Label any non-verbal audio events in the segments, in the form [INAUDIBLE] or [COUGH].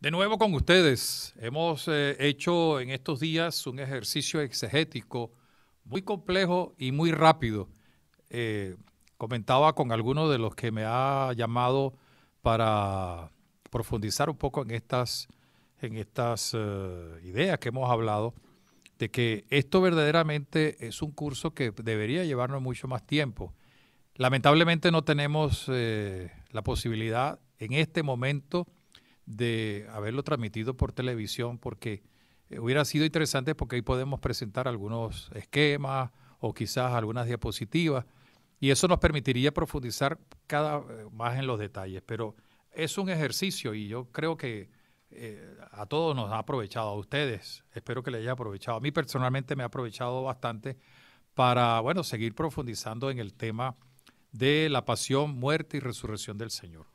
De nuevo con ustedes, hemos eh, hecho en estos días un ejercicio exegético muy complejo y muy rápido. Eh, comentaba con algunos de los que me ha llamado para profundizar un poco en estas, en estas eh, ideas que hemos hablado, de que esto verdaderamente es un curso que debería llevarnos mucho más tiempo. Lamentablemente no tenemos eh, la posibilidad en este momento de haberlo transmitido por televisión porque eh, hubiera sido interesante porque ahí podemos presentar algunos esquemas o quizás algunas diapositivas y eso nos permitiría profundizar cada eh, más en los detalles, pero es un ejercicio y yo creo que a todos nos ha aprovechado, a ustedes, espero que le haya aprovechado, a mí personalmente me ha aprovechado bastante para, bueno, seguir profundizando en el tema de la pasión, muerte y resurrección del Señor.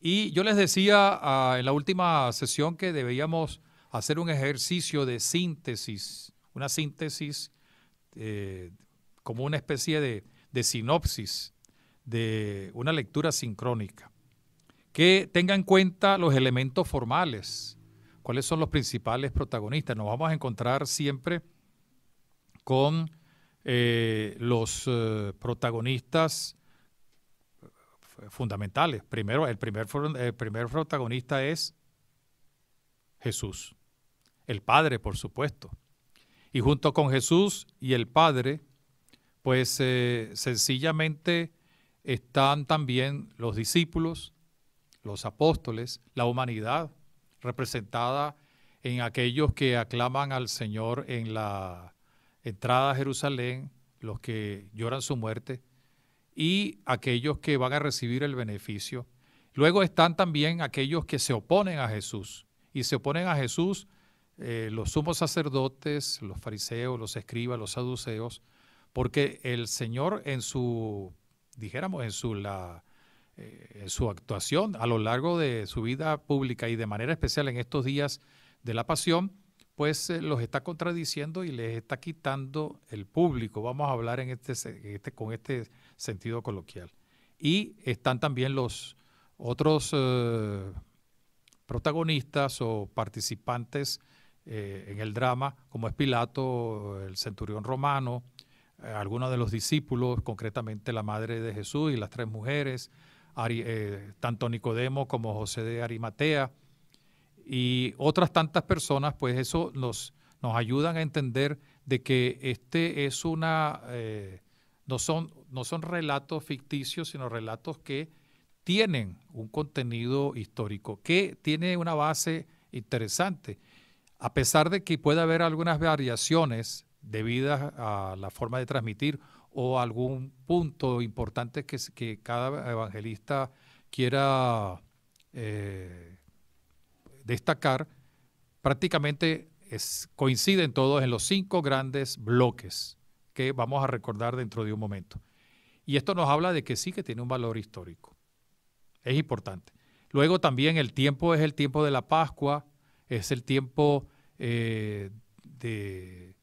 Y yo les decía ah, en la última sesión que debíamos hacer un ejercicio de síntesis, una síntesis eh, como una especie de, sinopsis de una lectura sincrónica, que tenga en cuenta los elementos formales, cuáles son los principales protagonistas. Nos vamos a encontrar siempre con eh, los eh, protagonistas fundamentales. Primero, el primer, primer protagonista es Jesús, el Padre, por supuesto. Y junto con Jesús y el Padre, pues eh, sencillamente están también los discípulos, los apóstoles, la humanidad, representada en aquellos que aclaman al Señor en la entrada a Jerusalén, los que lloran su muerte, y aquellos que van a recibir el beneficio. Luego están también aquellos que se oponen a Jesús. Y se oponen a Jesús eh, los sumos sacerdotes, los fariseos, los escribas, los saduceos, porque el Señor en su, dijéramos, en su, la, eh, su actuación a lo largo de su vida pública y de manera especial en estos días de la pasión, pues eh, los está contradiciendo y les está quitando el público. Vamos a hablar en este, este con este sentido coloquial. Y están también los otros eh, protagonistas o participantes eh, en el drama, como es Pilato, el centurión romano, eh, algunos de los discípulos, concretamente la madre de Jesús y las tres mujeres, tanto Nicodemo como José de Arimatea, y otras tantas personas, pues eso nos, nos ayudan a entender de que este es una no son, no son relatos ficticios, sino relatos que tienen un contenido histórico, que tiene una base interesante. A pesar de que puede haber algunas variaciones debidas a la forma de transmitir o algún punto importante que, cada evangelista quiera eh, destacar, prácticamente coinciden todos en los cinco grandes bloques que vamos a recordar dentro de un momento. Y esto nos habla de que sí que tiene un valor histórico. Es importante. Luego también el tiempo es el tiempo de la Pascua, es el tiempo eh, de,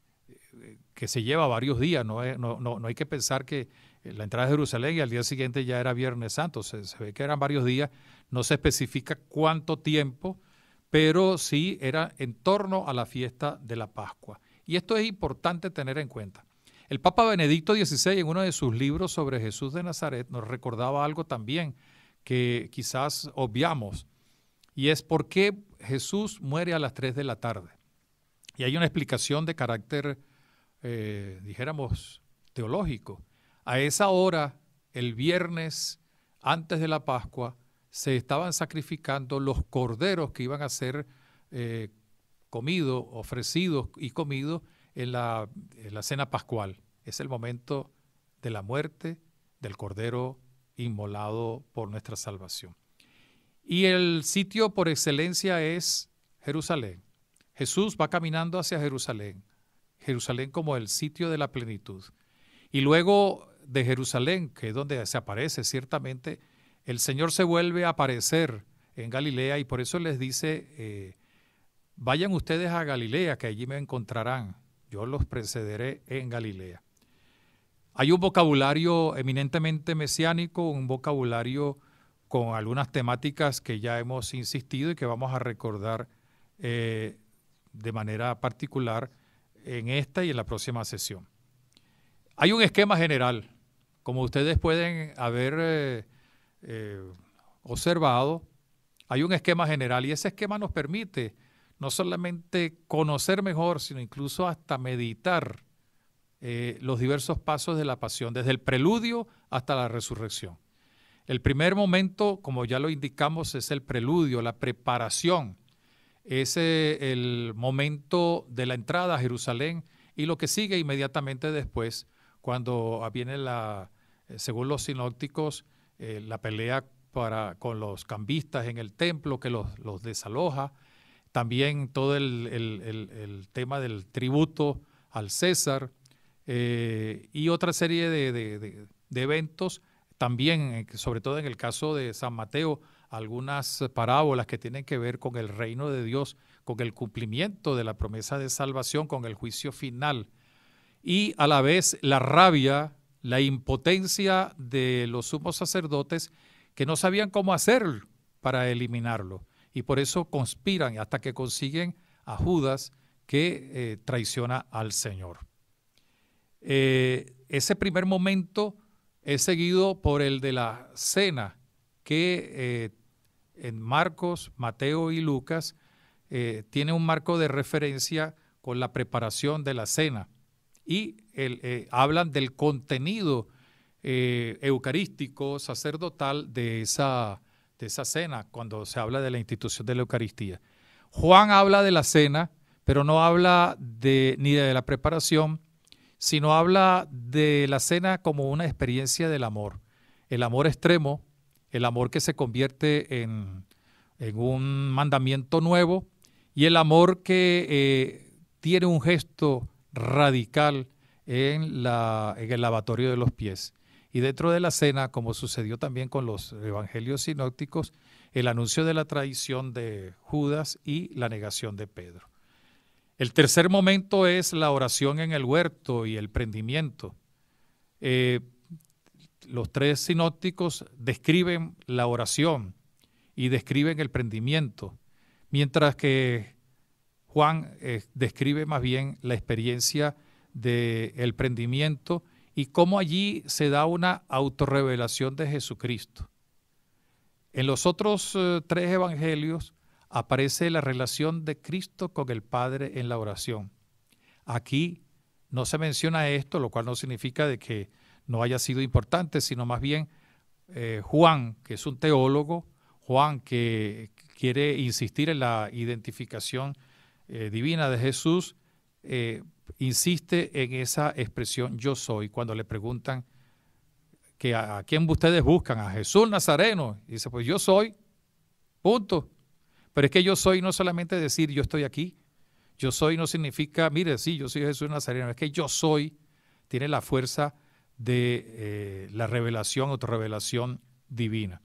que se lleva varios días. No, hay que pensar que la entrada de Jerusalén y al día siguiente ya era Viernes Santo. se, ve que eran varios días. No se especifica cuánto tiempo, pero sí era en torno a la fiesta de la Pascua. Y esto es importante tener en cuenta. El Papa Benedicto XVI en uno de sus libros sobre Jesús de Nazaret nos recordaba algo también que quizás obviamos, y es por qué Jesús muere a las 3 de la tarde. Y hay una explicación de carácter, eh, dijéramos, teológico. A esa hora, el viernes, antes de la Pascua, se estaban sacrificando los corderos que iban a ser eh, comidos, ofrecidos y comidos en la, cena pascual. Es el momento de la muerte del Cordero inmolado por nuestra salvación. Y el sitio por excelencia es Jerusalén. Jesús va caminando hacia Jerusalén. Jerusalén como el sitio de la plenitud. Y luego de Jerusalén, que es donde se aparece ciertamente, el Señor se vuelve a aparecer en Galilea y por eso les dice, eh, vayan ustedes a Galilea, que allí me encontrarán yo los precederé en Galilea. Hay un vocabulario eminentemente mesiánico, un vocabulario con algunas temáticas que ya hemos insistido y que vamos a recordar eh, de manera particular en esta y en la próxima sesión. Hay un esquema general. Como ustedes pueden haber eh, eh, observado, hay un esquema general y ese esquema nos permite no solamente conocer mejor, sino incluso hasta meditar eh, los diversos pasos de la pasión, desde el preludio hasta la resurrección. El primer momento, como ya lo indicamos, es el preludio, la preparación. Es eh, el momento de la entrada a Jerusalén y lo que sigue inmediatamente después, cuando viene la, eh, según los sinópticos, la pelea con los cambistas en el templo que los desaloja también todo el, tema del tributo al César eh, y otra serie de, de, eventos, también, eh, sobre todo en el caso de San Mateo, algunas parábolas que tienen que ver con el reino de Dios, con el cumplimiento de la promesa de salvación, con el juicio final. Y a la vez la rabia, la impotencia de los sumos sacerdotes que no sabían cómo hacer para eliminarlo y por eso conspiran hasta que consiguen a Judas que eh, traiciona al Señor. Eh, ese primer momento es seguido por el de la cena que eh, en Marcos, Mateo y Lucas tiene un marco de referencia con la preparación de la cena y hablan del contenido eucarístico, sacerdotal de esa de esa cena cuando se habla de la institución de la Eucaristía. Juan habla de la cena, pero no habla de, ni de la preparación, sino habla de la cena como una experiencia del amor. El amor extremo, el amor que se convierte en, en un mandamiento nuevo y el amor que eh, tiene un gesto radical en, en el lavatorio de los pies. Y dentro de la cena, como sucedió también con los evangelios sinópticos, el anuncio de la traición de Judas y la negación de Pedro. El tercer momento es la oración en el huerto y el prendimiento. Eh, los tres sinópticos describen la oración y describen el prendimiento, mientras que Juan eh, describe más bien la experiencia del el prendimiento y cómo allí se da una autorrevelación de Jesucristo. En los otros eh, tres evangelios aparece la relación de Cristo con el Padre en la oración. Aquí no se menciona esto, lo cual no significa de que no haya sido importante, sino más bien eh, Juan, que es un teólogo, Juan que quiere insistir en la identificación eh, divina de Jesús, insiste en esa expresión yo soy cuando le preguntan que a, quién ustedes buscan, a Jesús Nazareno. dice, pues yo soy, punto. Pero es que yo soy no solamente decir yo estoy aquí, yo soy no significa, mire, sí, yo soy Jesús Nazareno, es que yo soy tiene la fuerza de eh, la revelación, otra revelación divina.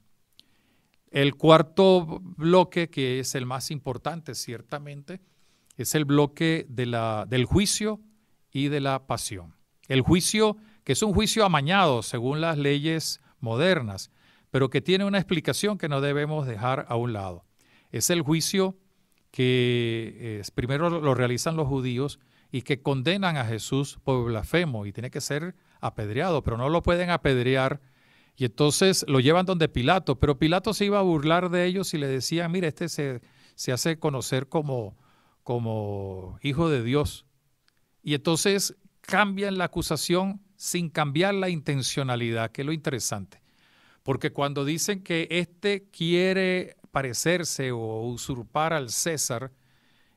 El cuarto bloque, que es el más importante ciertamente, es el bloque de la, del juicio y de la pasión. El juicio, que es un juicio amañado según las leyes modernas, pero que tiene una explicación que no debemos dejar a un lado. Es el juicio que primero lo realizan los judíos y que condenan a Jesús por blasfemo y tiene que ser apedreado, pero no lo pueden apedrear. Y entonces lo llevan donde Pilato, pero Pilato se iba a burlar de ellos y le decía, mira, este se hace conocer como, como hijo de Dios. Y entonces cambian la acusación sin cambiar la intencionalidad, que es lo interesante. Porque cuando dicen que éste quiere parecerse o usurpar al César,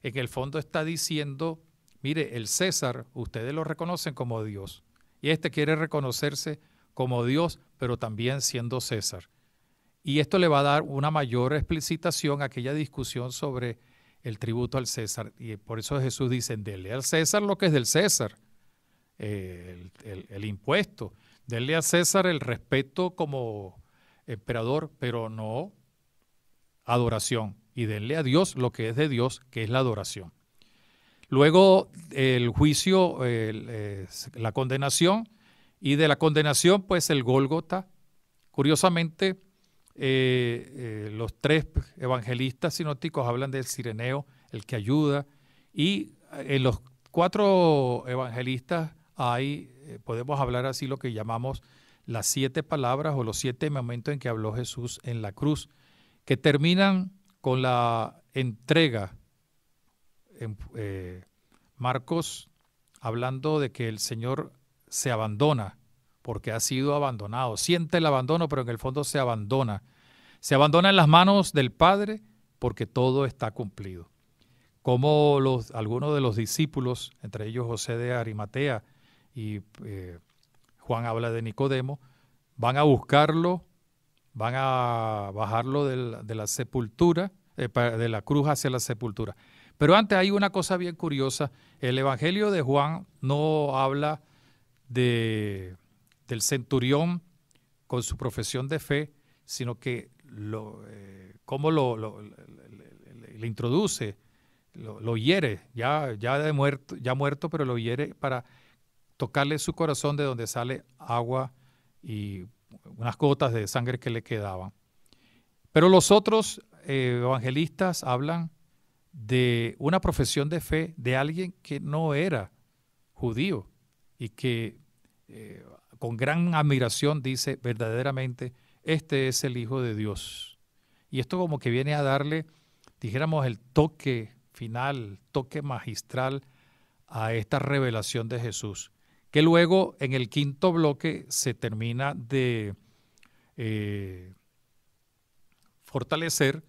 en el fondo está diciendo, mire, el César, ustedes lo reconocen como Dios. Y este quiere reconocerse como Dios, pero también siendo César. Y esto le va a dar una mayor explicitación a aquella discusión sobre el tributo al César. Y por eso Jesús dice, denle al César lo que es del César, el, impuesto. Denle a César el respeto como emperador, pero no adoración. Y denle a Dios lo que es de Dios, que es la adoración. Luego el juicio, eh, la condenación, y de la condenación, pues el Gólgota. Curiosamente, eh, eh, los tres evangelistas sinóticos hablan del sireneo, el que ayuda, y eh, en los cuatro evangelistas hay, podemos hablar así lo que llamamos las siete palabras o los siete momentos en que habló Jesús en la cruz, que terminan con la entrega. En, Marcos hablando de que el Señor se abandona porque ha sido abandonado. Siente el abandono, pero en el fondo se abandona. Se abandona en las manos del Padre porque todo está cumplido. Como algunos de los discípulos, entre ellos José de Arimatea y eh, Juan habla de Nicodemo, van a buscarlo, van a bajarlo de la, sepultura, eh, de la cruz hacia la sepultura. Pero antes hay una cosa bien curiosa. El Evangelio de Juan no habla de del centurión con su profesión de fe, sino que lo, eh, cómo lo, le, introduce, lo, hiere, ya, ya, de muerto, ya muerto, pero lo hiere para tocarle su corazón de donde sale agua y unas gotas de sangre que le quedaban. Pero los otros eh, evangelistas hablan de una profesión de fe de alguien que no era judío y que eh, con gran admiración dice, verdaderamente, este es el Hijo de Dios. Y esto como que viene a darle, dijéramos, el toque final, toque magistral a esta revelación de Jesús, que luego en el quinto bloque se termina de eh, fortalecer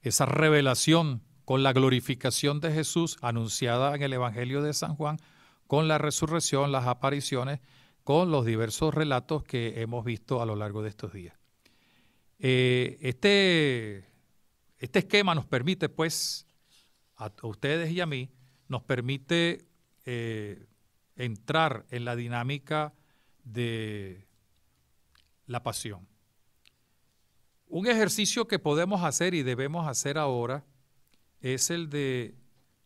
esa revelación con la glorificación de Jesús anunciada en el Evangelio de San Juan, con la resurrección, las apariciones con los diversos relatos que hemos visto a lo largo de estos días. Eh, este, este esquema nos permite, pues, a, ustedes y a mí, nos permite eh, entrar en la dinámica de la pasión. Un ejercicio que podemos hacer y debemos hacer ahora es el de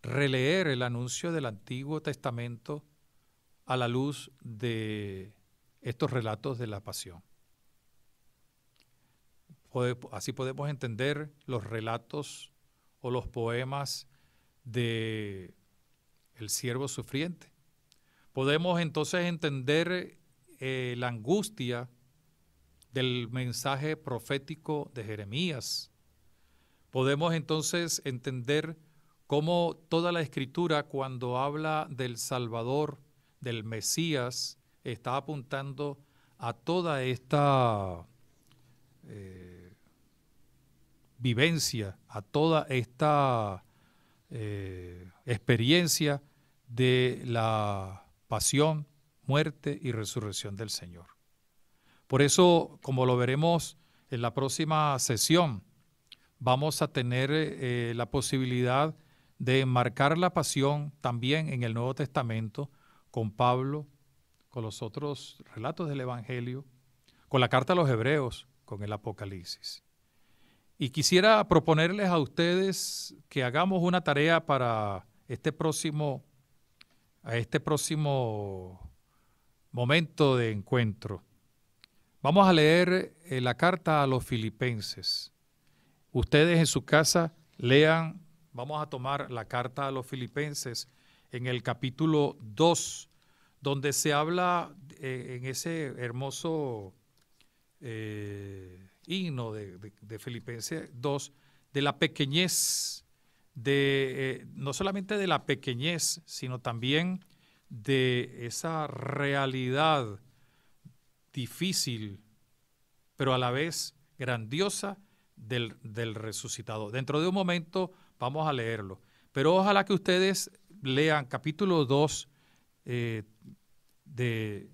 releer el anuncio del Antiguo Testamento a la luz de estos relatos de la pasión. Así podemos entender los relatos o los poemas de el siervo sufriente. Podemos entonces entender eh, la angustia del mensaje profético de Jeremías. Podemos entonces entender cómo toda la escritura cuando habla del Salvador, del Mesías está apuntando a toda esta eh, vivencia, a toda esta eh, experiencia de la pasión, muerte y resurrección del Señor. Por eso, como lo veremos en la próxima sesión, vamos a tener eh, la posibilidad de marcar la pasión también en el Nuevo Testamento con Pablo, con los otros relatos del Evangelio, con la carta a los hebreos, con el Apocalipsis. Y quisiera proponerles a ustedes que hagamos una tarea para este próximo, a este próximo momento de encuentro. Vamos a leer eh, la carta a los filipenses. Ustedes en su casa lean, vamos a tomar la carta a los filipenses en el capítulo 2 donde se habla eh, en ese hermoso eh, himno de, de, Filipenses 2, de la pequeñez, de, eh, no solamente de la pequeñez, sino también de esa realidad difícil, pero a la vez grandiosa del, resucitado. Dentro de un momento vamos a leerlo, pero ojalá que ustedes lean capítulo 2, de,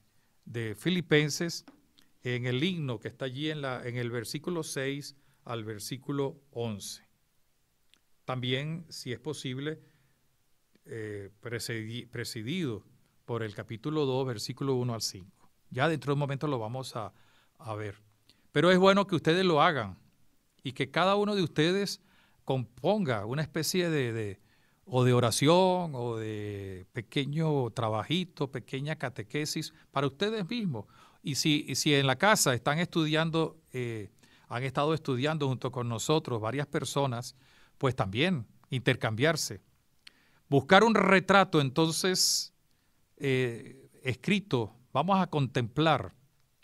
Filipenses en el himno que está allí en, la, en el versículo 6 al versículo 11. También, si es posible, eh, presidido por el capítulo 2, versículo 1 al 5. Ya dentro de un momento lo vamos a, ver. Pero es bueno que ustedes lo hagan y que cada uno de ustedes componga una especie de, o de oración o de pequeño trabajito, pequeña catequesis para ustedes mismos. Y si, si en la casa están estudiando, eh, han estado estudiando junto con nosotros varias personas, pues también intercambiarse. Buscar un retrato entonces eh, escrito, vamos a contemplar,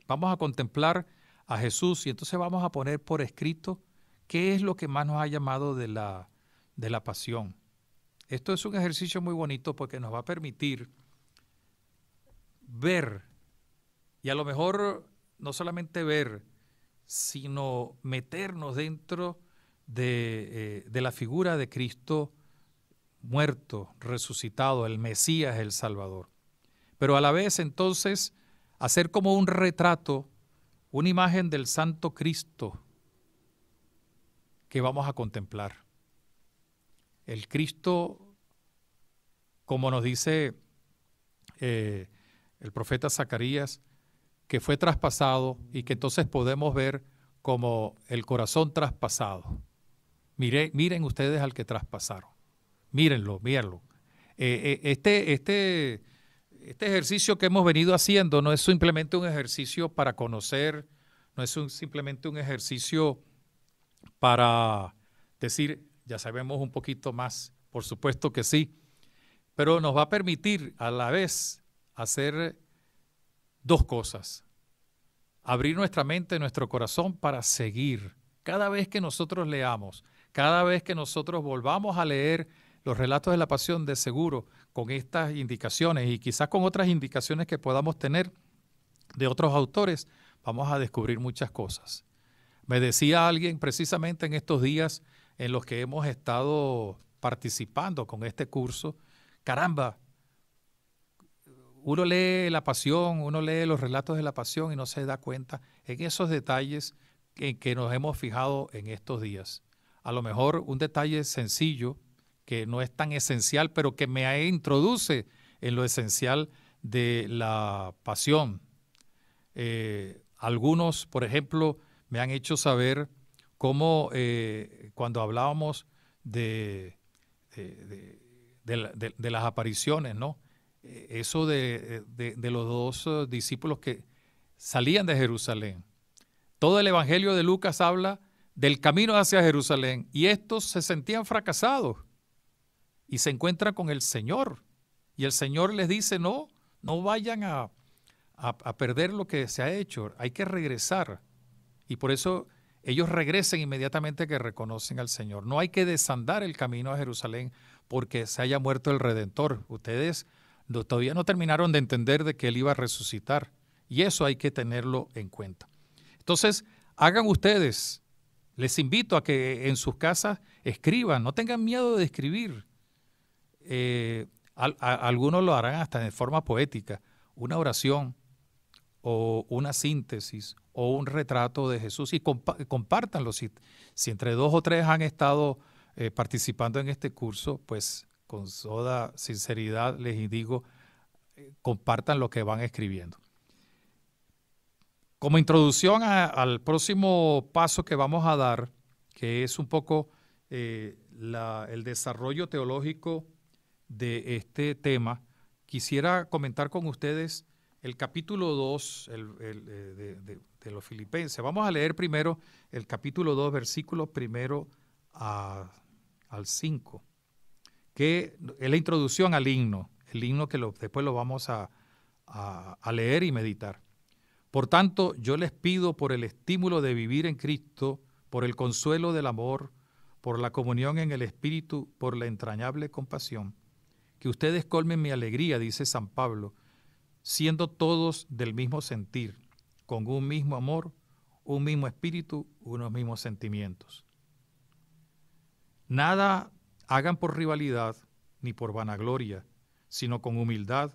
vamos a contemplar a Jesús y entonces vamos a poner por escrito qué es lo que más nos ha llamado de la, de la pasión esto es un ejercicio muy bonito porque nos va a permitir ver, y a lo mejor no solamente ver, sino meternos dentro de, eh, de la figura de Cristo muerto, resucitado, el Mesías, el Salvador. Pero a la vez entonces hacer como un retrato, una imagen del Santo Cristo que vamos a contemplar. El Cristo, como nos dice eh, el profeta Zacarías, que fue traspasado y que entonces podemos ver como el corazón traspasado. Mire, miren ustedes al que traspasaron. Mírenlo, mírenlo. Eh, eh, este, este, este ejercicio que hemos venido haciendo no es simplemente un ejercicio para conocer, no es simplemente un ejercicio para decir, ya sabemos un poquito más, por supuesto que sí, pero nos va a permitir a la vez hacer dos cosas. Abrir nuestra mente, nuestro corazón para seguir. Cada vez que nosotros leamos, cada vez que nosotros volvamos a leer los relatos de la pasión, de seguro, con estas indicaciones y quizás con otras indicaciones que podamos tener de otros autores, vamos a descubrir muchas cosas. Me decía alguien precisamente en estos días en los que hemos estado participando con este curso, caramba, uno lee la pasión, uno lee los relatos de la pasión y no se da cuenta en esos detalles en que nos hemos fijado en estos días. A lo mejor un detalle sencillo, que no es tan esencial, pero que me introduce en lo esencial de la pasión. Eh, algunos, por ejemplo, me han hecho saber como eh, cuando hablábamos de, de, las apariciones, ¿no? Eh, eso de, los dos eh, discípulos que salían de Jerusalén. Todo el Evangelio de Lucas habla del camino hacia Jerusalén y estos se sentían fracasados y se encuentran con el Señor. Y el Señor les dice, no, no vayan a perder lo que se ha hecho, hay que regresar. Y por eso ellos regresen inmediatamente que reconocen al Señor. No hay que desandar el camino a Jerusalén porque se haya muerto el Redentor. Ustedes todavía no terminaron de entender de que Él iba a resucitar. Y eso hay que tenerlo en cuenta. Entonces, hagan ustedes. Les invito a que en sus casas escriban. No tengan miedo de escribir. Eh, algunos lo harán hasta de forma poética. Una oración o una síntesis, o un retrato de Jesús y compártanlo. Si, si, entre dos o tres han estado eh, participando en este curso, pues con toda sinceridad les digo, eh, compartan lo que van escribiendo. Como introducción al próximo paso que vamos a dar, que es un poco eh, el desarrollo teológico de este tema, quisiera comentar con ustedes el capítulo 2 el, de, de los filipenses. Vamos a leer primero el capítulo 2, versículos primero al 5, que es la introducción al himno, el himno que después lo vamos a, a, a leer y meditar. Por tanto, yo les pido por el estímulo de vivir en Cristo, por el consuelo del amor, por la comunión en el Espíritu, por la entrañable compasión, que ustedes colmen mi alegría, dice San Pablo, siendo todos del mismo sentir con un mismo amor, un mismo espíritu, unos mismos sentimientos. Nada hagan por rivalidad ni por vanagloria, sino con humildad,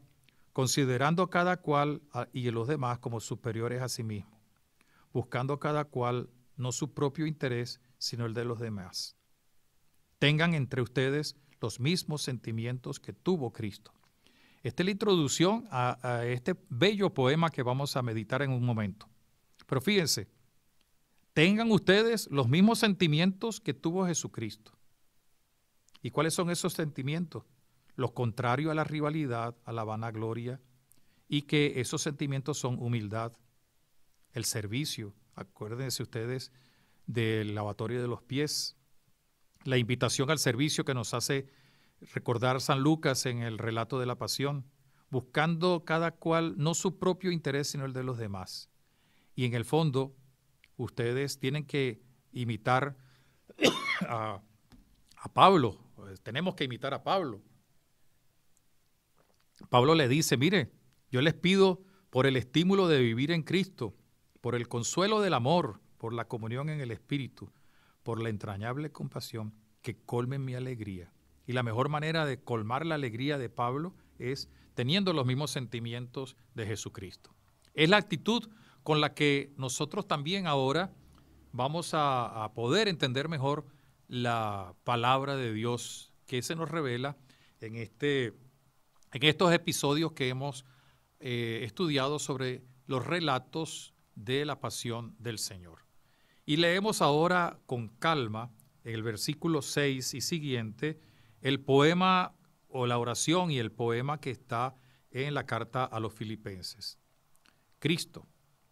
considerando cada cual y los demás como superiores a sí mismo, buscando cada cual no su propio interés, sino el de los demás. Tengan entre ustedes los mismos sentimientos que tuvo Cristo, esta es la introducción a, este bello poema que vamos a meditar en un momento. Pero fíjense, tengan ustedes los mismos sentimientos que tuvo Jesucristo. ¿Y cuáles son esos sentimientos? Los contrarios a la rivalidad, a la vanagloria, y que esos sentimientos son humildad, el servicio. Acuérdense ustedes del lavatorio de los pies, la invitación al servicio que nos hace Recordar San Lucas en el relato de la pasión, buscando cada cual no su propio interés, sino el de los demás. Y en el fondo, ustedes tienen que imitar [COUGHS] a, Pablo, eh, tenemos que imitar a Pablo. Pablo le dice, mire, yo les pido por el estímulo de vivir en Cristo, por el consuelo del amor, por la comunión en el Espíritu, por la entrañable compasión, que colmen mi alegría. Y la mejor manera de colmar la alegría de Pablo es teniendo los mismos sentimientos de Jesucristo. Es la actitud con la que nosotros también ahora vamos a, poder entender mejor la palabra de Dios que se nos revela en, este, en estos episodios que hemos eh, estudiado sobre los relatos de la pasión del Señor. Y leemos ahora con calma el versículo 6 y siguiente el poema o la oración y el poema que está en la carta a los filipenses. Cristo,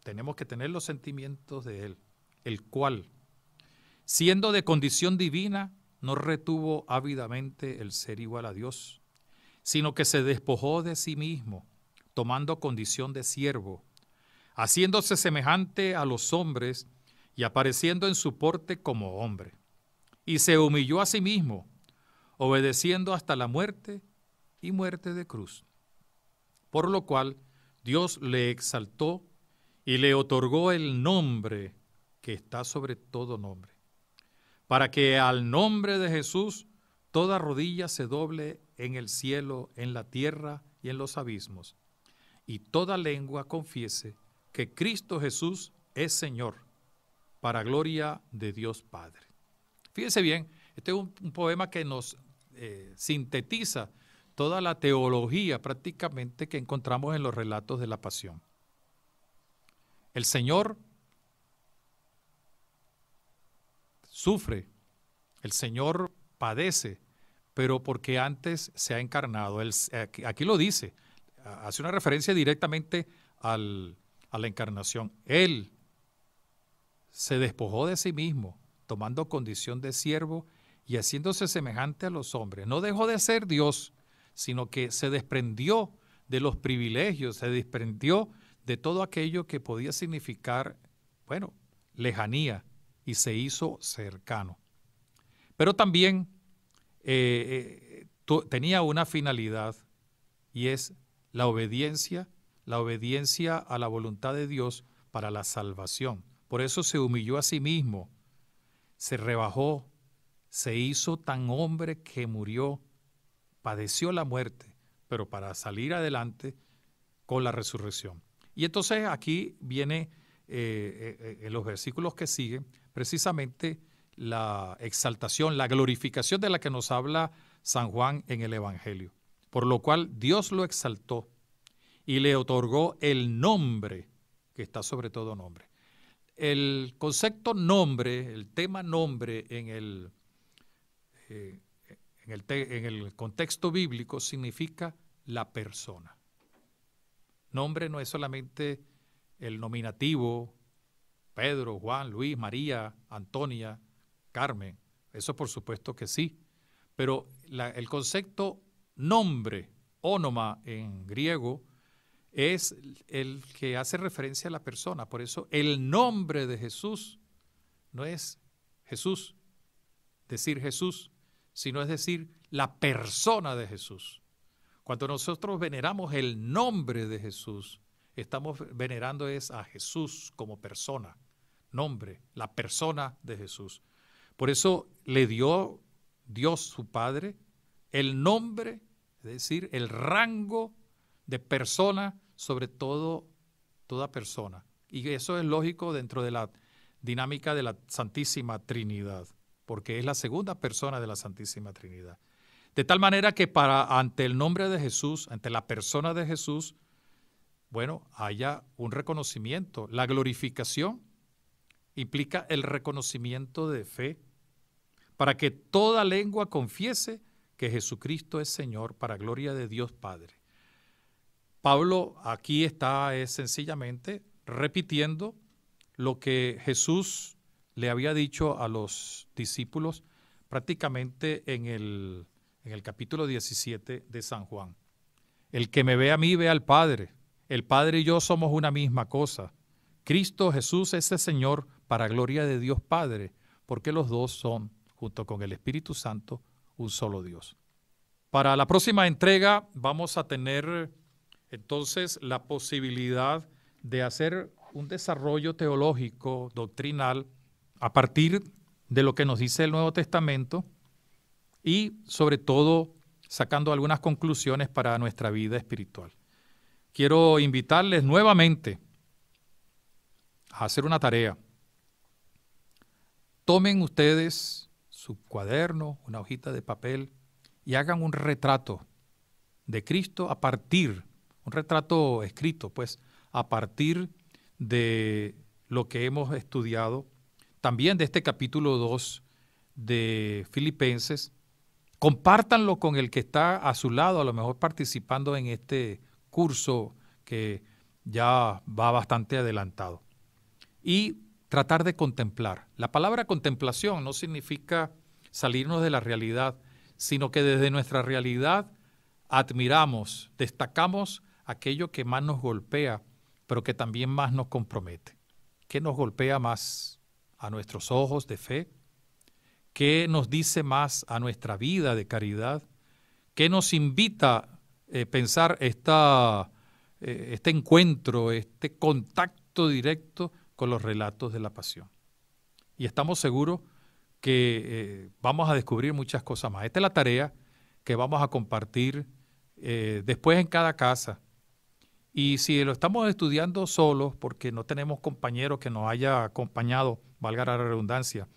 tenemos que tener los sentimientos de Él, el cual, siendo de condición divina, no retuvo ávidamente el ser igual a Dios, sino que se despojó de sí mismo, tomando condición de siervo, haciéndose semejante a los hombres y apareciendo en su porte como hombre. Y se humilló a sí mismo, obedeciendo hasta la muerte y muerte de cruz. Por lo cual Dios le exaltó y le otorgó el nombre que está sobre todo nombre, para que al nombre de Jesús toda rodilla se doble en el cielo, en la tierra y en los abismos, y toda lengua confiese que Cristo Jesús es Señor, para gloria de Dios Padre. Fíjese bien, este es un, un poema que nos eh, sintetiza toda la teología prácticamente que encontramos en los relatos de la pasión. El Señor sufre, el Señor padece, pero porque antes se ha encarnado. aquí lo dice, hace una referencia directamente a la encarnación. Él se despojó de sí mismo, tomando condición de siervo y haciéndose semejante a los hombres, no dejó de ser Dios, sino que se desprendió de los privilegios, se desprendió de todo aquello que podía significar, bueno, lejanía, y se hizo cercano. Pero también eh, eh, tenía una finalidad y es la obediencia, la obediencia a la voluntad de Dios para la salvación. Por eso se humilló a sí mismo, se rebajó, se hizo tan hombre que murió, padeció la muerte, pero para salir adelante con la resurrección. Y entonces aquí viene eh, eh, eh, en los versículos que siguen precisamente la exaltación, la glorificación de la que nos habla San Juan en el Evangelio, por lo cual Dios lo exaltó y le otorgó el nombre, que está sobre todo nombre. El concepto nombre, el tema nombre en el eh, en, el en el contexto bíblico significa la persona. Nombre no es solamente el nominativo, Pedro, Juan, Luis, María, Antonia, Carmen. Eso por supuesto que sí. Pero el concepto nombre, ónoma en griego, es el que hace referencia a la persona. Por eso el nombre de Jesús no es Jesús, decir Jesús, sino es decir, la persona de Jesús. Cuando nosotros veneramos el nombre de Jesús, estamos venerando es a Jesús como persona, nombre, la persona de Jesús. Por eso le dio Dios su Padre el nombre, es decir, el rango de persona sobre todo toda persona. Y eso es lógico dentro de la dinámica de la Santísima Trinidad porque es la segunda persona de la Santísima Trinidad. De tal manera que para ante el nombre de Jesús, ante la persona de Jesús, bueno, haya un reconocimiento. La glorificación implica el reconocimiento de fe, para que toda lengua confiese que Jesucristo es Señor para gloria de Dios Padre. Pablo aquí está es sencillamente repitiendo lo que Jesús le había dicho a los discípulos prácticamente en el, capítulo 17 de San Juan. El que me ve a mí ve al Padre. El Padre y yo somos una misma cosa. Cristo Jesús es el Señor para gloria de Dios Padre, porque los dos son, junto con el Espíritu Santo, un solo Dios. Para la próxima entrega vamos a tener entonces la posibilidad de hacer un desarrollo teológico, doctrinal, a partir de lo que nos dice el Nuevo Testamento y sobre todo sacando algunas conclusiones para nuestra vida espiritual. Quiero invitarles nuevamente a hacer una tarea. Tomen ustedes su cuaderno, una hojita de papel y hagan un retrato de Cristo a partir, un retrato escrito, pues, a partir de lo que hemos estudiado también de este capítulo 2 de Filipenses, compártanlo con el que está a su lado, a lo mejor participando en este curso que ya va bastante adelantado. Y tratar de contemplar. La palabra contemplación no significa salirnos de la realidad, sino que desde nuestra realidad admiramos, destacamos aquello que más nos golpea, pero que también más nos compromete. ¿Qué nos golpea más? a nuestros ojos de fe? ¿Qué nos dice más a nuestra vida de caridad? ¿Qué nos invita a eh, pensar eh, este encuentro, este contacto directo con los relatos de la pasión? Y estamos seguros que eh, vamos a descubrir muchas cosas más. Esta es la tarea que vamos a compartir después en cada casa. Y si lo estamos estudiando solos, porque no tenemos compañeros que nos haya acompañado valga la redundancia,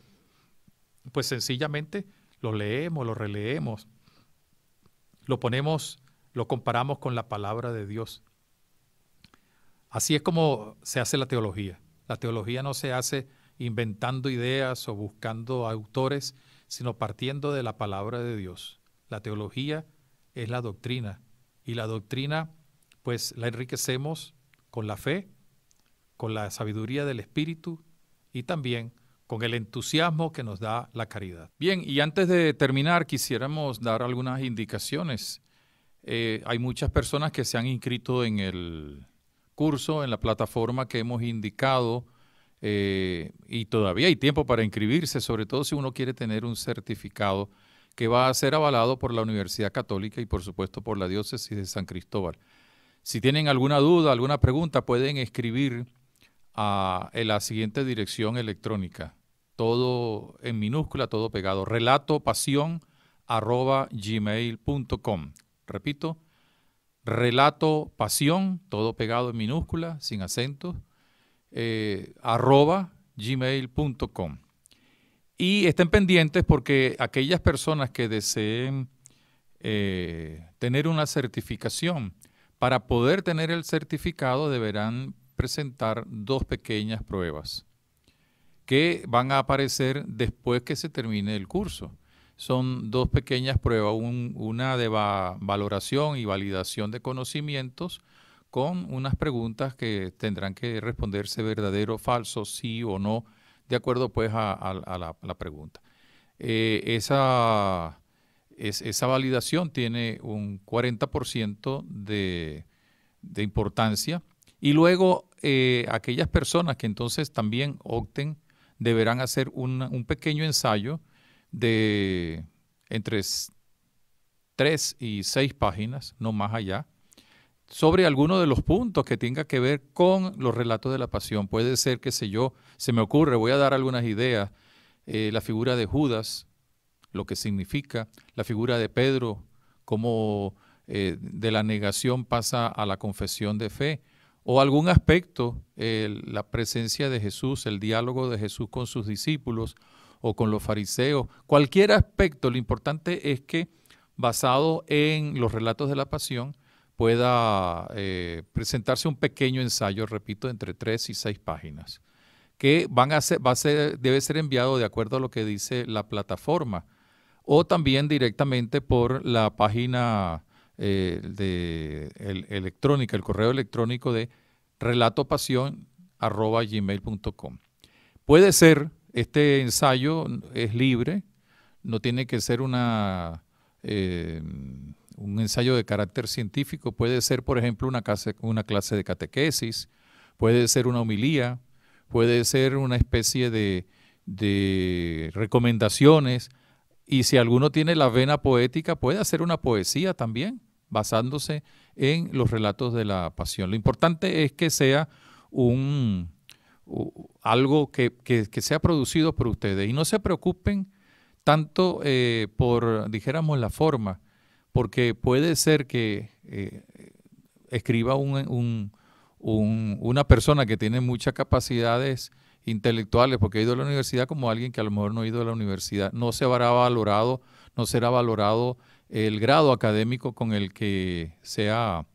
pues sencillamente lo leemos, lo releemos, lo ponemos, lo comparamos con la palabra de Dios. Así es como se hace la teología. La teología no se hace inventando ideas o buscando autores, sino partiendo de la palabra de Dios. La teología es la doctrina y la doctrina pues la enriquecemos con la fe, con la sabiduría del Espíritu y también con el entusiasmo que nos da la caridad. Bien, y antes de terminar, quisiéramos dar algunas indicaciones. Eh, hay muchas personas que se han inscrito en el curso, en la plataforma que hemos indicado, eh, y todavía hay tiempo para inscribirse, sobre todo si uno quiere tener un certificado que va a ser avalado por la Universidad Católica y por supuesto por la Diócesis de San Cristóbal. Si tienen alguna duda, alguna pregunta, pueden escribir a, eh, la siguiente dirección electrónica. Todo en minúscula, todo pegado. Relato pasión arroba gmail.com. Repito, relato pasión, todo pegado en minúscula, sin acentos, eh, arroba gmail.com. Y estén pendientes porque aquellas personas que deseen eh, tener una certificación, para poder tener el certificado deberán presentar dos pequeñas pruebas que van a aparecer después que se termine el curso. Son dos pequeñas pruebas, una de valoración y validación de conocimientos con unas preguntas que tendrán que responderse verdadero, falso, sí o no, de acuerdo pues a, la, pregunta. Eh, esa, esa validación tiene un 40% de, de importancia y luego eh, aquellas personas que entonces también opten deberán hacer un, pequeño ensayo de entre tres y seis páginas, no más allá, sobre alguno de los puntos que tenga que ver con los relatos de la pasión. Puede ser, qué sé yo, se me ocurre, voy a dar algunas ideas, eh, la figura de Judas, lo que significa, la figura de Pedro, cómo eh, de la negación pasa a la confesión de fe, o algún aspecto, la presencia de Jesús, el diálogo de Jesús con sus discípulos o con los fariseos, cualquier aspecto, lo importante es que basado en los relatos de la pasión pueda eh, presentarse un pequeño ensayo, repito, entre tres y seis páginas, que van a ser, a debe ser enviado de acuerdo a lo que dice la plataforma o también directamente por la página eh, de el, electrónica, el correo electrónico de relatopasión.gmail.com. Puede ser, este ensayo es libre, no tiene que ser una, eh, un ensayo de carácter científico, puede ser, por ejemplo, una clase, de catequesis, puede ser una homilía, puede ser una especie de recomendaciones, y si alguno tiene la vena poética, puede hacer una poesía también, basándose en los relatos de la pasión. Lo importante es que sea un, algo que, que, sea producido por ustedes. Y no se preocupen tanto eh, por, dijéramos, la forma, porque puede ser que eh, escriba una persona que tiene muchas capacidades intelectuales, porque he ido a la universidad como alguien que a lo mejor no ha ido a la universidad. No se habrá valorado, no será valorado el grado académico con el que se ha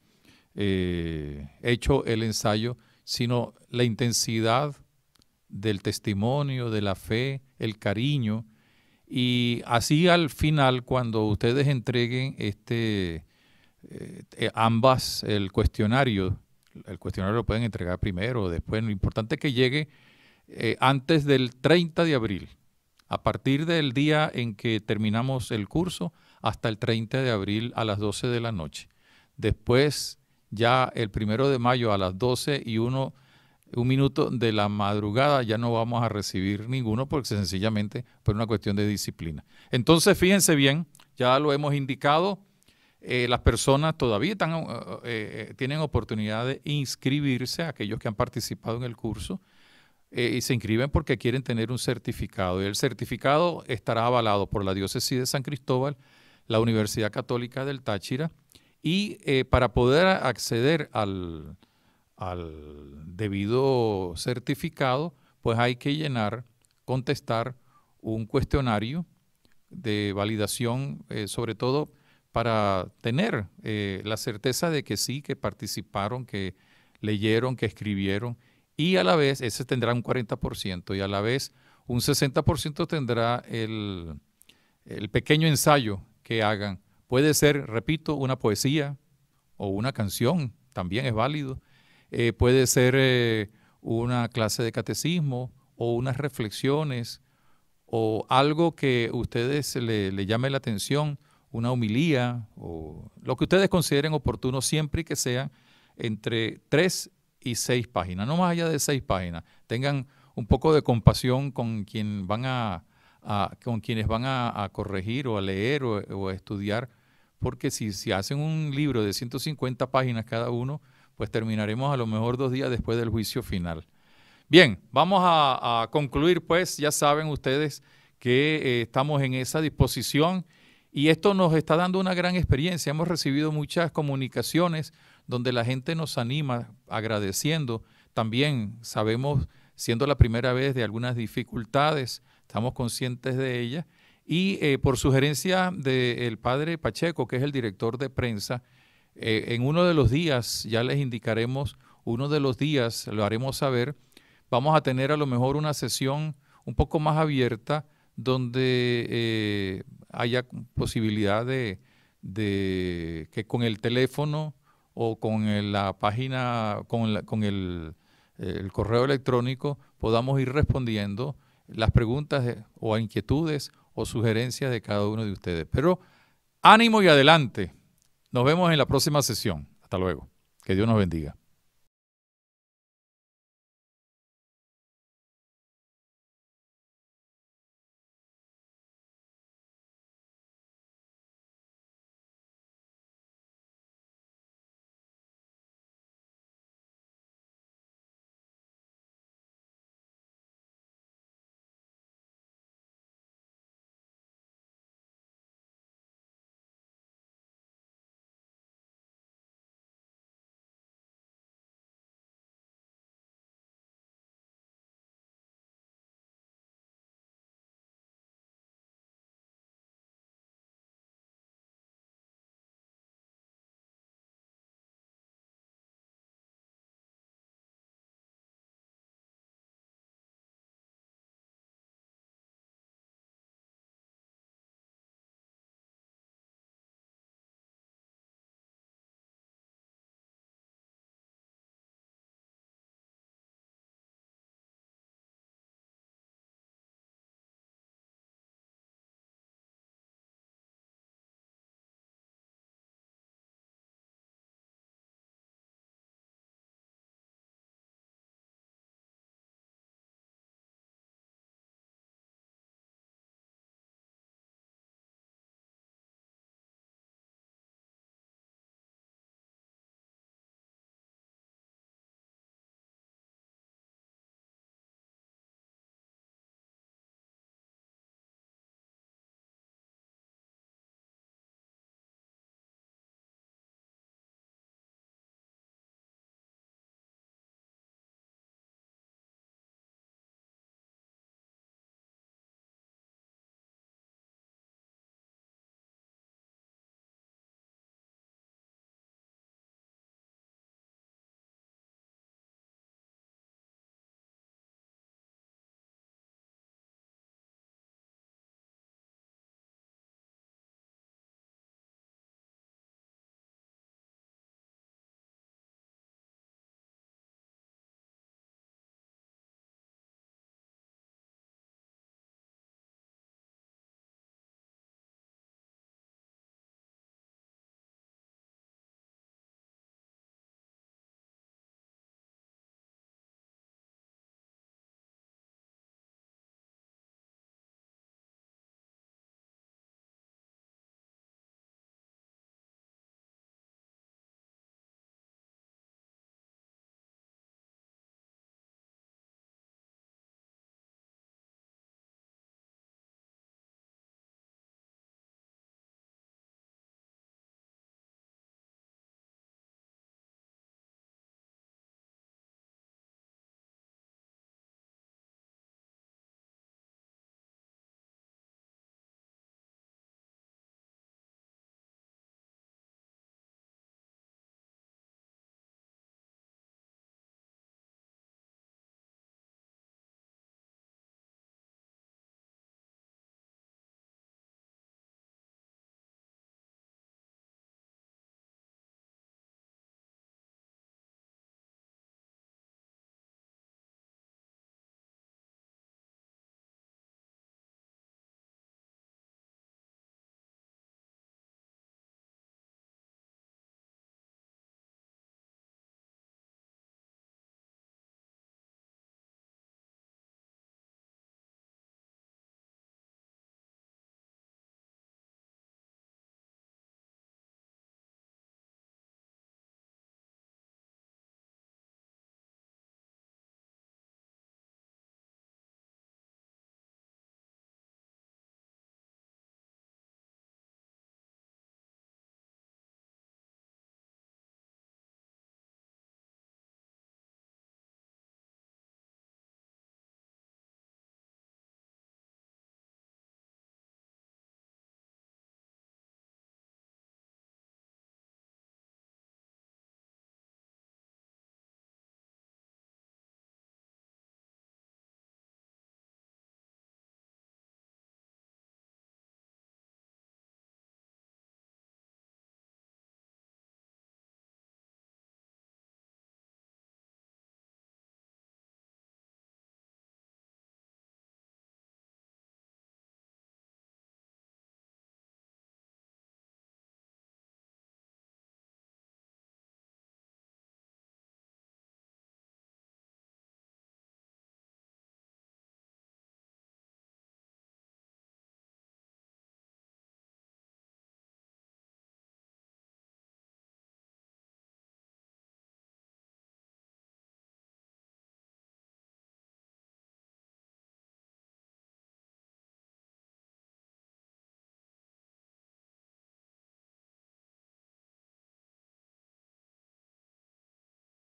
eh, hecho el ensayo, sino la intensidad del testimonio, de la fe, el cariño. Y así al final, cuando ustedes entreguen este, eh, eh, ambas, el cuestionario, el cuestionario lo pueden entregar primero, o después, lo importante es que llegue eh, antes del 30 de abril. A partir del día en que terminamos el curso hasta el 30 de abril a las 12 de la noche. Después, ya el primero de mayo a las 12 y uno, un minuto de la madrugada ya no vamos a recibir ninguno porque sencillamente por una cuestión de disciplina. Entonces, fíjense bien, ya lo hemos indicado, eh, las personas todavía eh, tienen oportunidad de inscribirse, aquellos que han participado en el curso, eh, y se inscriben porque quieren tener un certificado. Y el certificado estará avalado por la Diócesis de San Cristóbal, la Universidad Católica del Táchira, y eh, para poder acceder al, debido certificado, pues hay que llenar, contestar un cuestionario de validación, eh, sobre todo para tener la certeza de que sí, que participaron, que leyeron, que escribieron y a la vez ese tendrá un 40% y a la vez un 60% tendrá el, pequeño ensayo que hagan. Puede ser, repito, una poesía o una canción, también es válido. Eh, puede ser eh, una clase de catecismo o unas reflexiones o algo que ustedes le, llame la atención, una humilía, o lo que ustedes consideren oportuno siempre y que sea entre tres y seis páginas, no más allá de seis páginas. Tengan un poco de compasión con quien van a, con quienes van a, corregir o a leer o, a estudiar, porque si, si, hacen un libro de 150 páginas cada uno, pues terminaremos a lo mejor dos días después del juicio final. Bien, vamos a, concluir pues, ya saben ustedes que eh, estamos en esa disposición y esto nos está dando una gran experiencia. Hemos recibido muchas comunicaciones donde la gente nos anima agradeciendo. También sabemos, siendo la primera vez, de algunas dificultades, estamos conscientes de ellas. Y eh, por sugerencia del padre Pacheco, que es el director de prensa, eh, en uno de los días, ya les indicaremos, uno de los días, lo haremos saber, vamos a tener a lo mejor una sesión un poco más abierta donde eh, haya posibilidad de, de que con el teléfono o con la página, con, el, correo electrónico, podamos ir respondiendo las preguntas eh, o inquietudes o sugerencias de cada uno de ustedes. Pero ánimo y adelante. Nos vemos en la próxima sesión. Hasta luego. Que Dios nos bendiga.